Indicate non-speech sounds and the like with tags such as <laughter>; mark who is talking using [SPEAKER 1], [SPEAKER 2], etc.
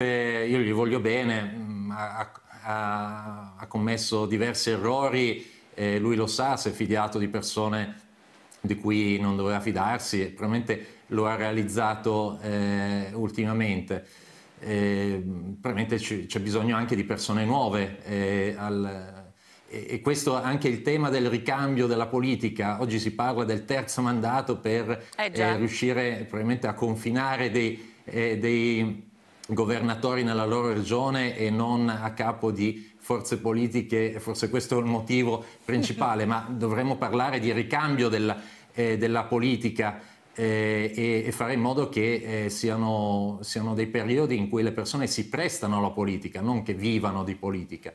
[SPEAKER 1] Eh, io gli voglio bene, mm, ha, ha, ha commesso diversi errori, eh, lui lo sa, si è fidato di persone di cui non doveva fidarsi e probabilmente lo ha realizzato eh, ultimamente. Eh, probabilmente c'è bisogno anche di persone nuove eh, al, e, questo è anche il tema del ricambio della politica. Oggi si parla del terzo mandato per eh, riuscire probabilmente a confinare dei, dei governatori nella loro regione e non a capo di forze politiche, forse questo è il motivo principale, ma <laughs> dovremmo parlare di ricambio della, eh, della politica eh, e, e, fare in modo che eh, siano, siano dei periodi in cui le persone si prestano alla politica, non che vivano di politica.